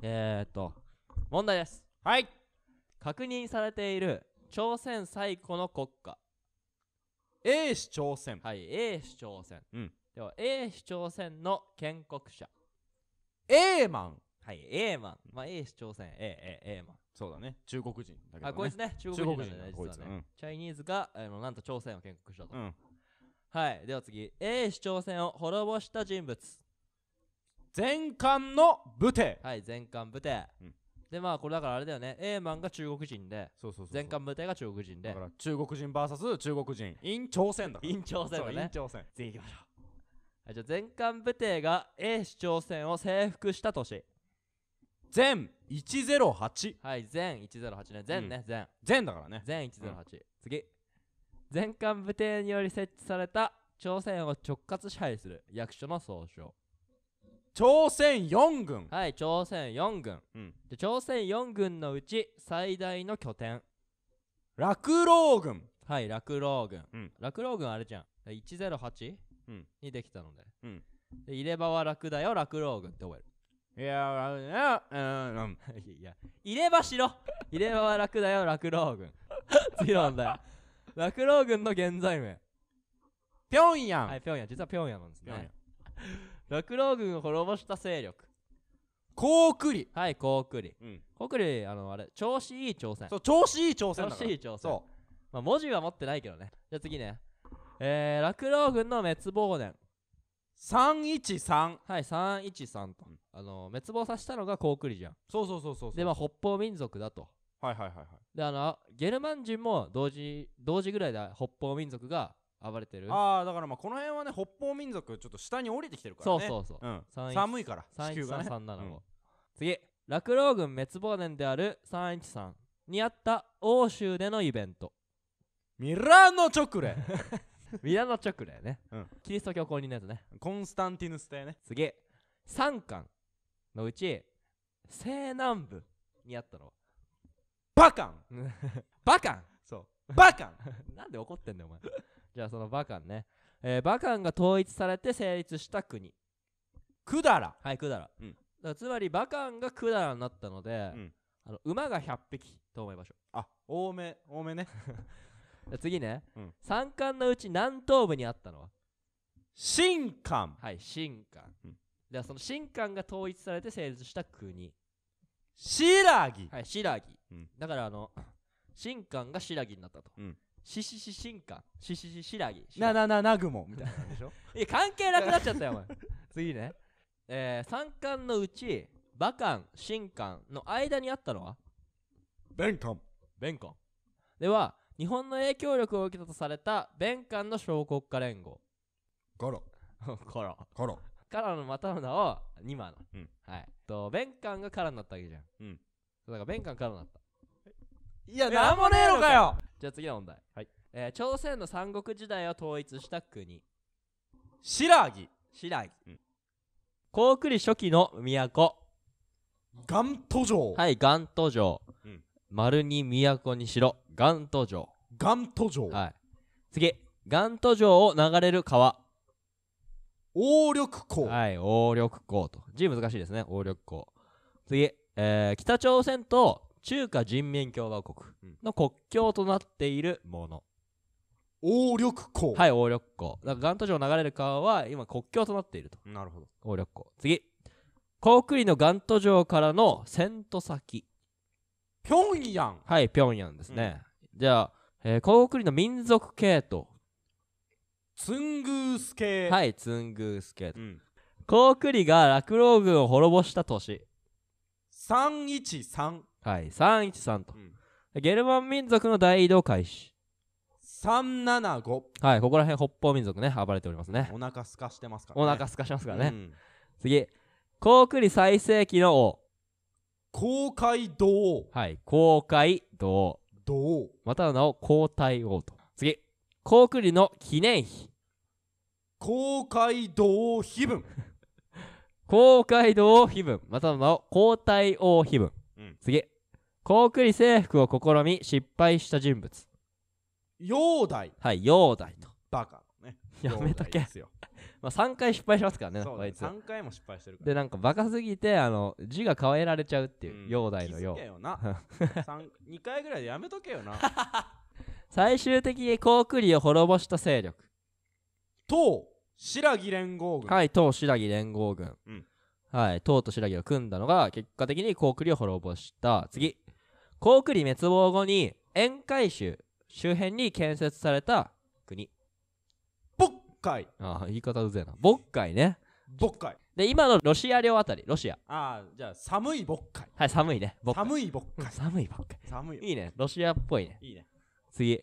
えー、っと、問題です。はい。確認されている朝鮮最古の国家。A 氏朝鮮。はい、A 氏朝鮮。うん。では、A 氏朝鮮の建国者。A マン。はい、A マン。まあ、A 氏朝鮮、A、A、A マン。そうだね。中国人だけど、ね、あ、こいつね。中国人だね、実はね、うん。チャイニーズが、あのなんと朝鮮を建国したと。うん、はい、では次。A 氏朝鮮を滅ぼした人物。全巻の武帝はい全巻武帝、うん、でまあこれだからあれだよね A マンが中国人でそうそうそう全巻武帝が中国人でだから中国人 VS 中国人陰朝鮮だ i 朝鮮だね朝鮮全員行きましょうじゃあ全武帝が A 市朝鮮を征服した年全108はい全108ね全ね、うん、全全だからね全108、うん、次全巻武帝により設置された朝鮮を直轄支配する役所の総称朝鮮四軍はい朝鮮四軍、うん、で朝鮮四軍のうち最大の拠点落老軍はい落老軍うん落老軍あれじゃん108、うん、にできたので,、うん、で入れ歯は楽だよ落老軍って覚えるいや、いや、うん、うん いや、入れ歯しろ入れ歯は楽だよ、楽老軍。次なんだよ楽老軍の現在名。ぴょんやん。はい、ぴょんやん。実はぴょんやんなんですね。六郎軍を滅ぼした勢力高クリはいコ句クうん高クリあのあれ調子いい挑戦そう調子いい挑戦だ調子いい挑戦そうまあ文字は持ってないけどねじゃあ次ねえー、落郎軍の滅亡年313はい313と、うんあの滅亡させたのが高クリじゃんそうそうそうそうそうでまあ北方民族だとはいはいはいはいであのゲルマン人も同時同時ぐらいで北方民族が暴れてるああだからまあこの辺はね北方民族ちょっと下に降りてきてるからねそうそうそう、うん、寒いから3 1 3 3 7 5、うん、次落老軍滅亡年である313にあった欧州でのイベントミラノチョレ令 ミラノチ直令ね、うん、キリスト教公認のやつねコンスタンティヌス帝ね次3巻のうち西南部にあったのバカン バカンそうバカン なんで怒ってんだよお前じゃあそのバカンね、えー、バカンが統一されて成立した国百済はい百済、うん、つまりバカンが百済になったので、うん、あの馬が100匹と思いましょうあ多め多めね 次ね、うん、三冠のうち南東部にあったのは新冠はい新冠、うん、ではその新冠が統一されて成立した国新羅はい新羅、うん、だからあの新冠が新羅になったと、うん、ししししんかんししししらぎななななぐもみたいなんでしょ いや関係なくなっちゃったよお前次ねえー、三冠のうち馬冠新冠の間にあったのはベンンカベンカンでは日本の影響力を受けたとされたベンカンの小国家連合ゴロ ゴロゴロカラのまたの名を2番の、うん、はいとカンがカラになったわけじゃん、うん、だから弁ンカラになったいやなんもねえのかよじゃあ次の問題。はい。えー朝鮮の三国時代を統一した国。白木白木。うん高句麗初期の都。岩都城はい、元都城。うん丸に都にしろ。元都城。岩都城はい。次。元都城を流れる川。王緑港はい、王緑港と。字難しいですね、王緑港。次、えー北朝鮮と中華人民共和国の国境となっているもの。王緑港はい、王緑港。だから、岩都城流れる川は今国境となっていると。なるほど。王緑港。次。高句麗の岩都城からの遷都先。平壌はい、平壌ですね。うん、じゃあ、えー、高句麗の民族系統。ツングース系。はい、ツングース系。うん、高句麗が落老軍を滅ぼした年。313はい313と、うん、ゲルマン民族の大移動開始375はいここら辺北方民族ね暴れておりますねお腹すかしてますからねお腹すかしますからね、うん、次高句麗最盛期の王公海道はい公海道またの名を皇太王と次高句麗の記念碑公海道碑文公 海道碑文またの名を皇太王碑文次。高句麗征服を試み、失敗した人物。煬帝。はい、煬帝と。バカのね。やめとけですよ まあ、3回失敗しますからね、あいつ。3回も失敗してるから。で、なんかバカすぎて、あの、字が変えられちゃうっていう、煬帝のよう。2 回ぐらいでやめとけよな。最終的に高句麗を滅ぼした勢力。唐、白木連合軍。はい、東白木連合軍。うんはい、唐と白木を組んだのが、結果的に高句麗を滅ぼした。次。高句麗滅亡後に、宴会州周辺に建設された国。渤海ああ、言い方うぜえな。渤海ね。渤海。で、今のロシア領あたり、ロシア。ああ、じゃあ寒い渤海。はい、寒いね。寒い渤海。寒い渤海。寒い。いいね。ロシアっぽいね。いいね。次。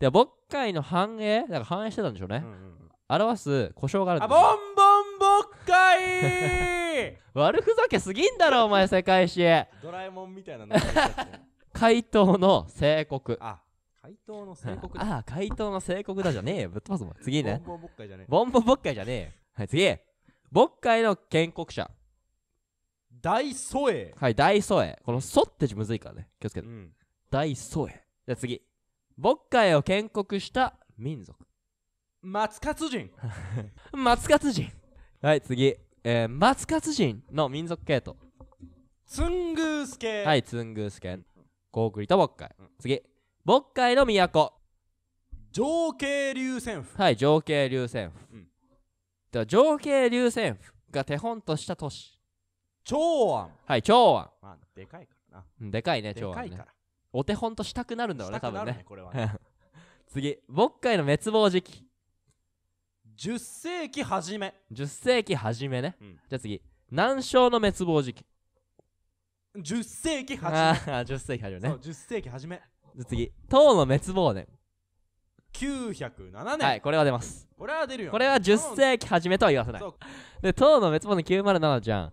で、は渤海の繁栄、なんか繁栄してたんでしょうね。うんうん、表す故障があるあ、ボンボン渤海 悪ふざけすぎんだろお前世界史ドラえもんみたいな回答怪盗の帝国あ怪盗の帝国ああ怪盗の帝国だじゃねえよぶっ飛ばすもん次ねボンボンボッカイじゃねえボンボンボッカイじゃねえはい次ボッカイの建国者大ソエはい大ソエこのソってむずいからね気をつけて、うん、大ソエじゃボ次カイを建国した民族松勝人 松勝人はい次えー、松活人の民族系統ツングース系はいツングース系ゴーグリと渤海、うん、次ボッカイの都上系流線府はい上系流線府、うん、では上系流線府が手本とした都市長安はい長安、まあ、でかいからなでかいね長安、ね、でかいからお手本としたくなるんだろうね多分ね、ね、これは、ね、次渤海の滅亡時期10世紀初め10世紀初めね、うん、じゃあ次南昌の滅亡時期10世紀初めああ10世紀初めねそう10世紀初めじゃ次唐の滅亡年907年はいこれは出ますこれは出るよ、ね、これは10世紀初めとは言わせないで唐の滅亡年907じゃん、うん、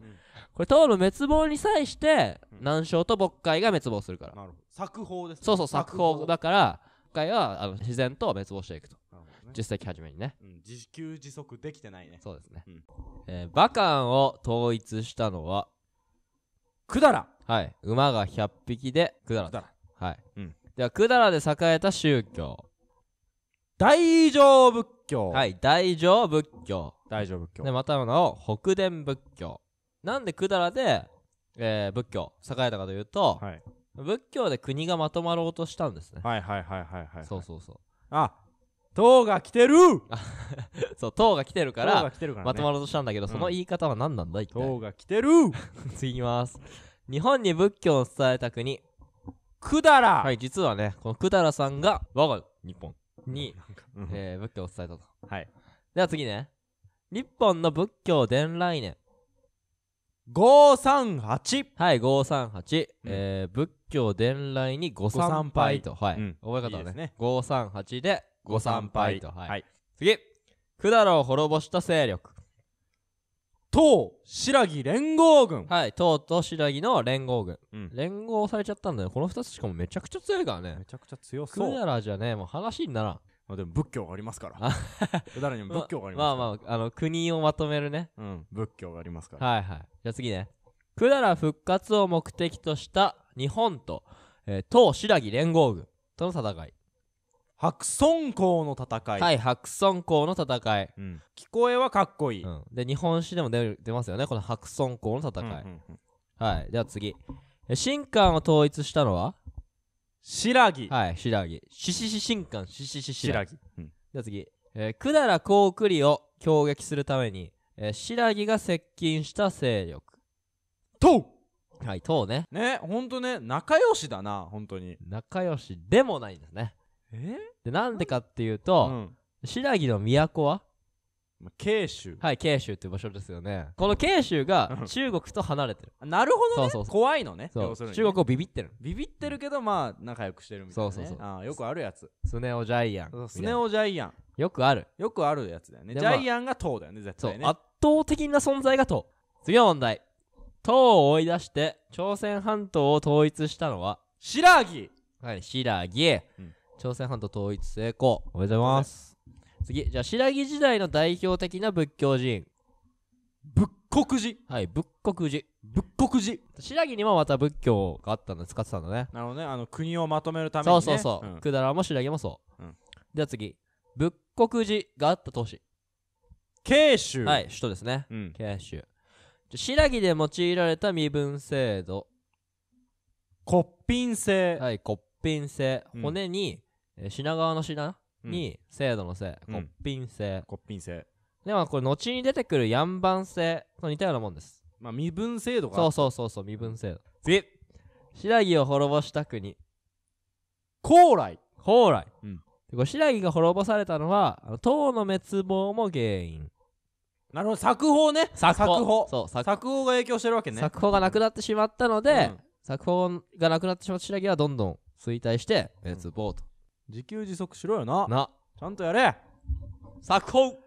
これ唐の滅亡に際して、うん、南昌と渤海が滅亡するからなるほど作法です、ね、そうそう作法だから渤海はあの自然と滅亡していくと実際き初めにね。うん、自給自足できてないね。そうですね。うんえー、馬漢を統一したのは、百済はい。馬が100匹で百済。百はい。うん。では、百済で栄えた宗教。大乗仏教。はい。大乗仏教。大乗仏教。で、またのを北伝仏教。なんで百済で、えー、仏教栄えたかというと、はい。仏教で国がまとまろうとしたんですね。はいはいはいはいはい。そうそうそう。あ、党が来てる そう党が来てるからまとまろうとしたんだけど、うん、その言い方は何なんだい党が来てる 次いきます日本に仏教を伝えた国くだらはい実はねこのくだらさんが我が日本に、えー、仏教を伝えたとはいでは次ね日本の仏教伝来年538はい538、うん、えー、仏教伝来にご参拝とはい、うん、覚え方はねね538でご参拝と。はい。次。百済を滅ぼした勢力。唐、白木連合軍。はい、唐と白木の連合軍。うん、連合されちゃったんだよ。この2つしかもめちゃくちゃ強いからね。めちゃくちゃ強そう。百済じゃね、もう話にならん。まあ、でも仏教がありますから。済にも仏教がありますから。まあまあ、あの、国をまとめるね。うん、仏教がありますから。はいはい。じゃあ次ね。百済復活を目的とした日本と、えー、東白木連合軍との戦い。白村江の戦いはい白村江の戦い、うん、聞こえはかっこいい、うん、で日本史でも出る出ますよねこの白村江の戦い、うんうんうん、はいでは次新官を統一したのは白木はい白木シシシ新韓シシシ白木白木、うん、では次、えー、百済高句麗を攻撃するために、えー、白木が接近した勢力とはい、とうね。ね、ほんとね、仲良しだな、本当に。仲良しでもないんだね。でなんでかっていうと、うん白木の都はまあ慶州はい慶州っていう場所ですよねこの慶州が中国と離れてるなるほどねそうそうそ怖いのねそう中国をビビってるビビってるけどまあ仲良くしてるみたいな、ね、そうそうそうあよくあるやつスネオジャイアンそうスネオジャイアンよくあるよくあるやつだよねジャイアンが唐だよね絶そう、対ね圧倒的な存在が唐次の問題唐を追い出して朝鮮半島を統一したのは白木はい白木、うん朝鮮半島統一成功おめでとうございます次じゃあ新羅時代の代表的な仏教寺院仏国寺はい仏国寺仏国寺新羅にもまた仏教があったので使ってたんだねなるほどねあの国をまとめるために、ね、そうそうそう、うん、らも新羅もそう、うん、では次仏国寺があった都市慶州はい首都ですね、うん、慶州白木で用いられた身分制度骨品制はい骨品制、うん、骨に品川の品に制度の性、骨こん性。骨ッ性では、これ、後に出てくるヤンバン性と似たようなもんです。まあ身分制度か。そうそうそうそう、身分制度。次白木を滅ぼした国、高麗高麗。うんでこれ白木が滅ぼされたのは、あの唐の滅亡も原因。なるほど作法ね作法そう、作作法が影響してるわけね作法がなくなってしまったので、うん作法がなくなってしまった白木はどんどん衰退して滅亡と自給自足しろよななちゃんとやれ作法